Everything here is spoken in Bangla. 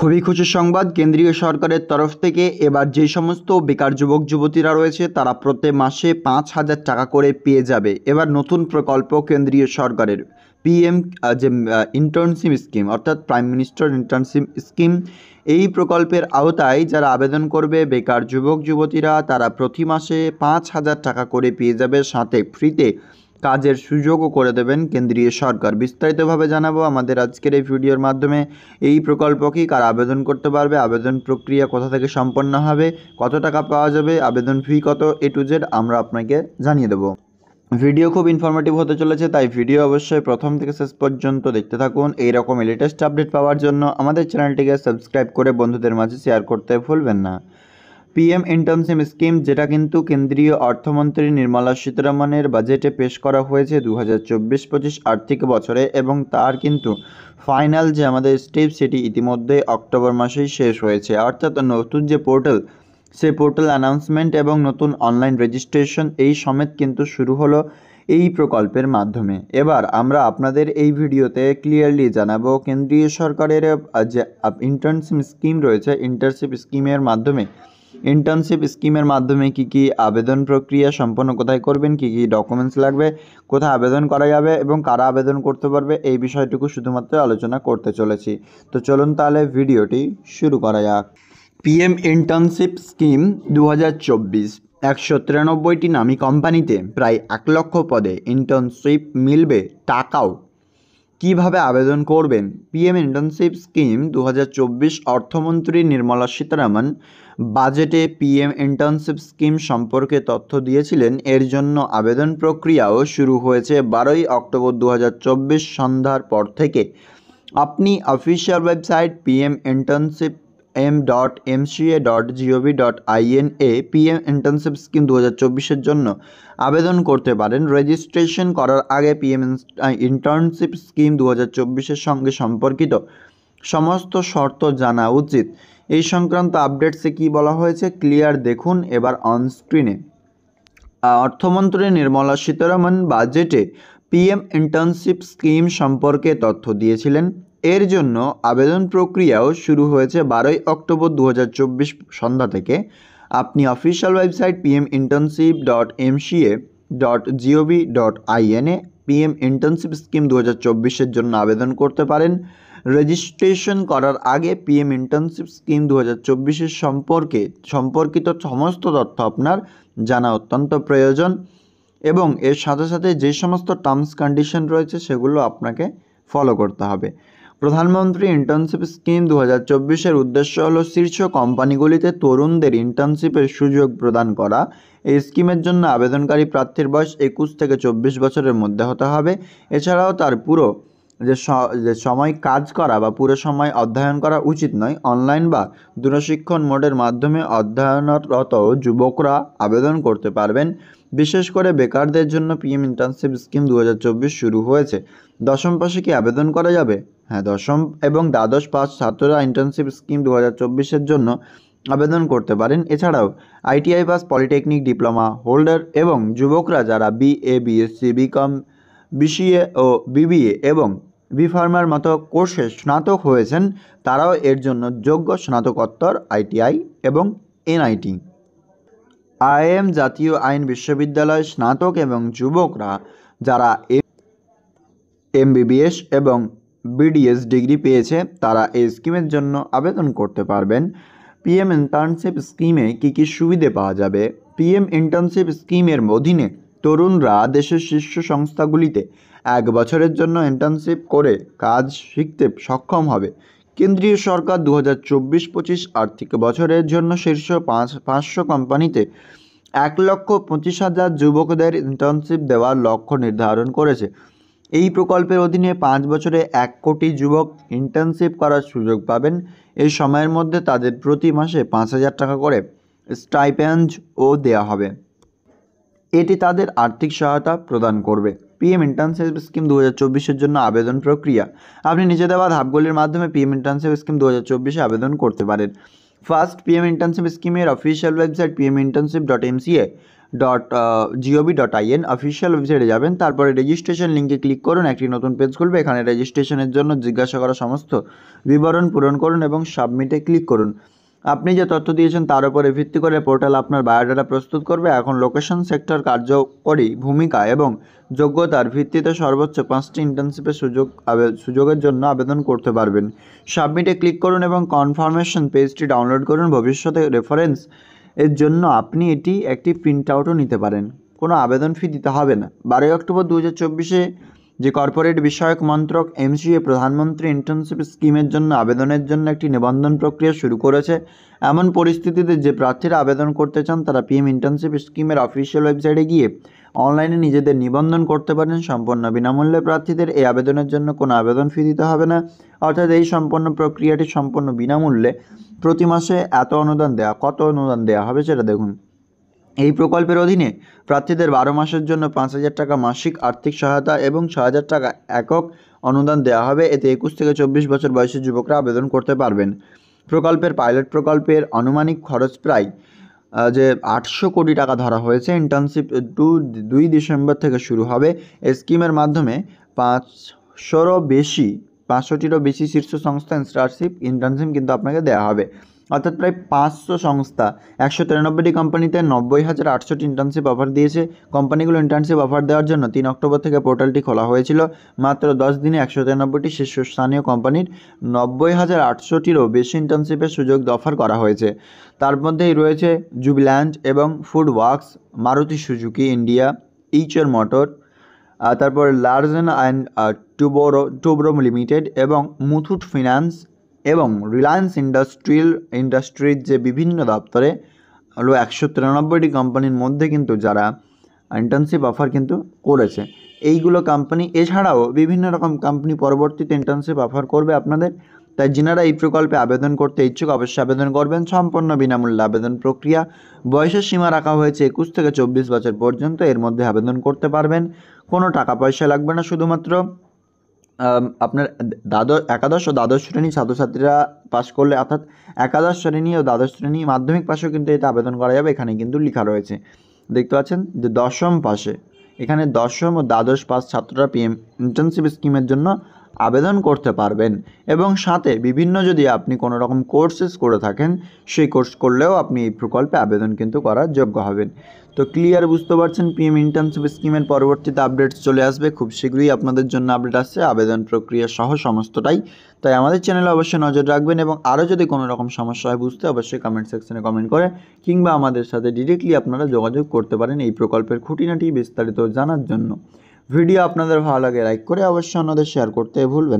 খুবই খুশির সংবাদ কেন্দ্রীয় সরকারের তরফ থেকে এবার যে সমস্ত বেকার যুবক যুবতীরা রয়েছে তারা প্রতি মাসে পাঁচ হাজার টাকা করে পেয়ে যাবে এবার নতুন প্রকল্প কেন্দ্রীয় সরকারের পিএম যে ইন্টার্নশিপ স্কিম অর্থাৎ প্রাইম মিনিস্টার ইন্টার্নশিপ স্কিম এই প্রকল্পের আওতায় যারা আবেদন করবে বেকার যুবক যুবতীরা তারা প্রতি মাসে পাঁচ হাজার টাকা করে পেয়ে যাবে সাথে ফ্রিতে কাজের সুযোগও করে দেবেন কেন্দ্রীয় সরকার বিস্তারিতভাবে জানাবো আমাদের আজকের এই ভিডিওর মাধ্যমে এই প্রকল্প কি কার আবেদন করতে পারবে আবেদন প্রক্রিয়া কোথা থেকে সম্পন্ন হবে কত টাকা পাওয়া যাবে আবেদন ফি কত এ টু জেড আমরা আপনাকে জানিয়ে দেবো ভিডিও খুব ইনফরমেটিভ হতে চলেছে তাই ভিডিও অবশ্যই প্রথম থেকে শেষ পর্যন্ত দেখতে থাকুন এই রকম লেটেস্ট আপডেট পাওয়ার জন্য আমাদের চ্যানেলটিকে সাবস্ক্রাইব করে বন্ধুদের মাঝে শেয়ার করতে ভুলবেন না পিএম ইন্টার্নশিপ স্কিম যেটা কিন্তু কেন্দ্রীয় অর্থমন্ত্রী নির্মলা সীতারামনের বাজেটে পেশ করা হয়েছে দু হাজার চব্বিশ পঁচিশ আর্থিক বছরে এবং তার কিন্তু ফাইনাল যে আমাদের স্টেপ সেটি ইতিমধ্যে অক্টোবর মাসেই শেষ হয়েছে অর্থাৎ নতুন যে পোর্টাল সে পোর্টাল অ্যানাউন্সমেন্ট এবং নতুন অনলাইন রেজিস্ট্রেশন এই সমেত কিন্তু শুরু হলো এই প্রকল্পের মাধ্যমে এবার আমরা আপনাদের এই ভিডিওতে ক্লিয়ারলি জানাবো কেন্দ্রীয় সরকারের যে ইন্টার্নশিপ স্কিম রয়েছে ইন্টার্নশিপ স্কিমের মাধ্যমে ইন্টার্নশিপ স্কিমের মাধ্যমে কি কি আবেদন প্রক্রিয়া সম্পন্ন কোথায় করবেন কি কি ডকুমেন্টস লাগবে কোথায় আবেদন করা যাবে এবং কারা আবেদন করতে পারবে এই বিষয়টুকু শুধুমাত্র আলোচনা করতে চলেছি তো চলুন তাহলে ভিডিওটি শুরু করা যাক পিএম ইন্টার্নশিপ স্কিম দু একশো তিরানব্বইটি নামী কোম্পানিতে প্রায় এক লক্ষ পদে ইন্টার্নশিপ মিলবে টাকাও কিভাবে আবেদন করবেন পিএম ইন্টার্নশিপ স্কিম দু অর্থমন্ত্রী নির্মলা সীতারামন বাজেটে পিএম ইন্টার্নশিপ স্কিম সম্পর্কে তথ্য দিয়েছিলেন এর জন্য আবেদন প্রক্রিয়াও শুরু হয়েছে বারোই অক্টোবর দু সন্ধ্যার পর থেকে আপনি official website PM internship M dot MCA dot GOV dot IN এ পিএম ইন্টার্নশিপ স্কিম দু হাজার চব্বিশের জন্য আবেদন করতে পারেন রেজিস্ট্রেশন করার আগে পিএম ইন্টার্নশিপ স্কিম দু হাজার চব্বিশের সঙ্গে সম্পর্কিত সমস্ত শর্ত জানা উচিত এই সংক্রান্ত আপডেটসে কি বলা হয়েছে ক্লিয়ার দেখুন এবার অনস্ক্রিনে অর্থমন্ত্রী নির্মলা সীতারামন বাজেটে পিএম ইন্টার্নশিপ স্কিম সম্পর্কে তথ্য দিয়েছিলেন এর জন্য আবেদন প্রক্রিয়াও শুরু হয়েছে বারোই অক্টোবর দু সন্ধ্যা থেকে আপনি official website PM internship dot MCA dot GOV dot আইএনএ পিএম ইন্টার্নশিপ স্কিম দু হাজার জন্য আবেদন করতে পারেন রেজিস্ট্রেশন করার আগে পিএম ইন্টার্নশিপ স্কিম দু হাজার সম্পর্কে সম্পর্কিত সমস্ত তথ্য আপনার জানা অত্যন্ত প্রয়োজন এবং এর সাথে সাথে যে সমস্ত টার্মস কন্ডিশন রয়েছে সেগুলো আপনাকে ফলো করতে হবে প্রধানমন্ত্রী ইন্টার্নশিপ স্কিম দু হাজার চব্বিশের উদ্দেশ্য হল শীর্ষ কোম্পানিগুলিতে তরুণদের ইন্টার্নশিপের সুযোগ প্রদান করা এই স্কিমের জন্য আবেদনকারী প্রার্থীর বয়স একুশ থেকে চব্বিশ বছরের মধ্যে হতে হবে এছাড়াও তার পুরো যে সময় কাজ করা বা পুরো সময় অধ্যয়ন করা উচিত নয় অনলাইন বা দূরশিক্ষণ মোডের মাধ্যমে অধ্যয়নরত যুবকরা আবেদন করতে পারবেন বিশেষ করে বেকারদের জন্য পিএম ইন্টার্নশিপ স্কিম দু শুরু হয়েছে দশম পাশে কি আবেদন করা যাবে হ্যাঁ দশম এবং দ্বাদশ পাঁচ ছাত্ররা ইন্টার্নশিপ স্কিম দু হাজার জন্য আবেদন করতে পারেন এছাড়াও ITI pass polytechnic diploma holder এবং যুবকরা যারা বিএ বিএসসি বিকম বিসিএ ও বিবিএ এবং বি ফার্মার মতো কোর্সে স্নাতক হয়েছেন তারাও এর জন্য যোগ্য স্নাতকোত্তর আইটিআই এবং এনআইটি আইএম জাতীয় আইন বিশ্ববিদ্যালয় স্নাতক এবং যুবকরা যারা এমবিবিএস এবং বিডিএস ডিগ্রি পেয়েছে তারা এই স্কিমের জন্য আবেদন করতে পারবেন পিএম ইন্টার্নশিপ স্কিমে কী কী সুবিধে পাওয়া যাবে পিএম ইন্টার্নশিপ স্কিমের অধীনে তরুণরা দেশের শীর্ষ সংস্থাগুলিতে এক বছরের জন্য ইন্টার্নশিপ করে কাজ শিখতে সক্ষম হবে কেন্দ্রীয় সরকার দু হাজার চব্বিশ পঁচিশ আর্থিক বছরের জন্য শীর্ষ পাঁচ পাঁচশো কোম্পানিতে এক লক্ষ পঁচিশ হাজার যুবকদের ইন্টার্নশিপ দেওয়ার লক্ষ্য নির্ধারণ করেছে এই প্রকল্পের অধীনে পাঁচ বছরে এক কোটি যুবক ইন্টার্নশিপ করার সুযোগ পাবেন এই সময়ের মধ্যে তাদের প্রতি মাসে পাঁচ হাজার টাকা করে স্টাইপেঞ্জও দেয়া হবে এটি তাদের আর্থিক সহায়তা প্রদান করবে পিএম ইন্টার্নশিপ স্কিম দু হাজার চব্বিশের জন্য আবেদন প্রক্রিয়া আপনি নিচে দেওয়া ধাপগুলির মাধ্যমে পিএম ইন্টার্নশিপ স্কিম দু হাজার চব্বিশে আবেদন করতে পারেন ফার্স্ট পিএম ইন্টার্নশিপ স্কিমের official website PM internship dot MCA dot GOV dot IN official ওয়েবসাইটে যাবেন তারপরে রেজিস্ট্রেশন লিঙ্কে ক্লিক করুন একটি নতুন পেজ খুলবে এখানে রেজিস্ট্রেশনের জন্য জিজ্ঞাসা করা সমস্ত বিবরণ পূরণ করুন এবং সাবমিটে ক্লিক করুন আপনি যে তথ্য দিয়েছেন তার উপরে ভিত্তি করে পোর্টাল আপনার বায়োডাটা প্রস্তুত করবে এখন লোকেশন সেক্টর কার্যকরী ভূমিকা এবং যোগ্যতার ভিত্তিতে সর্বোচ্চ পাঁচটি ইন্টার্নশিপের সুযোগ সুযোগের জন্য আবেদন করতে পারবেন সাবমিটে ক্লিক করুন এবং কনফার্মেশন পেজটি ডাউনলোড করুন ভবিষ্যতে রেফারেন্স এর জন্য আপনি এটি একটি প্রিন্ট আউটও নিতে পারেন কোনো আবেদন ফি দিতে হবে না বারোই অক্টোবর দু হাজার চব্বিশে যে কর্পোরেট বিষয়ক মন্ত্রক এমসিএ প্রধানমন্ত্রী ইন্টার্নশিপ স্কিমের জন্য আবেদনের জন্য একটি নিবন্ধন প্রক্রিয়া শুরু করেছে এমন পরিস্থিতিতে যে প্রার্থীরা আবেদন করতে চান তারা পিএম ইন্টার্নশিপ স্কিমের অফিসিয়াল ওয়েবসাইটে গিয়ে অনলাইনে নিজেদের নিবন্ধন করতে পারেন সম্পূর্ণ বিনামূল্যে প্রার্থীদের এই আবেদনের জন্য কোনো আবেদন ফি দিতে হবে না অর্থাৎ এই সম্পূর্ণ প্রক্রিয়াটি সম্পূর্ণ বিনামূল্যে প্রতি মাসে এত অনুদান দেওয়া কত অনুদান দেওয়া হবে সেটা দেখুন এই প্রকল্পের অধীনে প্রার্থীদের বারো মাসের জন্য পাঁচ হাজার টাকা মাসিক আর্থিক সহায়তা এবং ছ হাজার টাকা একক অনুদান দেওয়া হবে এতে একুশ থেকে চব্বিশ বছর বয়সী যুবকরা আবেদন করতে পারবেন প্রকল্পের পাইলট প্রকল্পের আনুমানিক খরচ প্রায় যে আটশো কোটি টাকা ধরা হয়েছে ইন্টার্নশিপ টু দুই ডিসেম্বর থেকে শুরু হবে স্কিমের মাধ্যমে পাঁচশোরও বেশি পাঁচশোটিরও বেশি শীর্ষ সংস্থা ইন্টার্নশিপ ইন্টার্নশিপ কিন্তু আপনাকে দেওয়া হবে অর্থাৎ প্রায় পাঁচশো সংস্থা একশো তিরানব্বইটি কোম্পানিতে নব্বই হাজার আটশোটি ইন্টার্নশিপ অফার দিয়েছে কোম্পানিগুলো ইন্টার্নশিপ অফার দেওয়ার জন্য তিন অক্টোবর থেকে পোর্টালটি খোলা হয়েছিল মাত্র দশ দিনে একশো তিরানব্বইটি শীর্ষস্থানীয় কোম্পানির নব্বই হাজার আটশোটিরও বেশি ইন্টার্নশিপের সুযোগ অফার করা হয়েছে তার মধ্যেই রয়েছে জুবিল্যান্ড এবং food works Maruti Suzuki India Eicher motor তারপর লার্জেন অ্যান্ড টুবোরো টুবরোম লিমিটেড এবং মুথুট ফিনান্স এবং রিলায়েন্স ইন্ডাস্ট্রিয়াল ইন্ডাস্ট্রির যে বিভিন্ন দপ্তরে হলো একশো তিরানব্বইটি কোম্পানির মধ্যে কিন্তু যারা ইন্টার্নশিপ অফার কিন্তু করেছে এইগুলো কোম্পানি এছাড়াও বিভিন্ন রকম কোম্পানি পরবর্তীতে ইন্টার্নশিপ অফার করবে আপনাদের তাই যিনারা এই প্রকল্পে আবেদন করতে ইচ্ছুক অবশ্যই আবেদন করবেন সম্পূর্ণ বিনামূল্যে আবেদন প্রক্রিয়া বয়সের সীমা রাখা হয়েছে একুশ থেকে চব্বিশ বছর পর্যন্ত এর মধ্যে আবেদন করতে পারবেন কোনো টাকা পয়সা লাগবে না শুধুমাত্র আপনার দ্বাদশ একাদশ ও দ্বাদশ শ্রেণীর ছাত্রছাত্রীরা পাস করলে অর্থাৎ একাদশ শ্রেণী ও দ্বাদশ শ্রেণী মাধ্যমিক পাশেও কিন্তু এতে আবেদন করা যাবে এখানে কিন্তু লেখা রয়েছে দেখতে পাচ্ছেন যে দশম পাশে এখানে দশম ও দ্বাদশ পাস ছাত্ররা পিএম ইন্টার্নশিপ স্কিমের জন্য আবেদন করতে পারবেন এবং সাথে বিভিন্ন যদি আপনি কোনো রকম কোর্সেস করে থাকেন সেই কোর্স করলেও আপনি এই প্রকল্পে আবেদন কিন্তু করার যোগ্য হবেন তো ক্লিয়ার বুঝতে পারছেন পিএম ইন্টার্নশিপ স্কিমের পরবর্তীতে আপডেটস চলে আসবে খুব শীঘ্রই আপনাদের জন্য আপডেট আসছে আবেদন প্রক্রিয়া সহ সমস্তটাই তাই আমাদের চ্যানেলে অবশ্যই নজর রাখবেন এবং আরও যদি কোনো রকম সমস্যা হয় বুঝতে অবশ্যই কমেন্ট সেকশনে কমেন্ট করে কিংবা আমাদের সাথে ডিরেক্টলি আপনারা যোগাযোগ করতে পারেন এই প্রকল্পের খুঁটিনাটি বিস্তারিত জানার জন্য ভিডিও আপনাদের ভালো লাগে লাইক করে অবশ্যই অন্যদের শেয়ার করতে ভুলবেন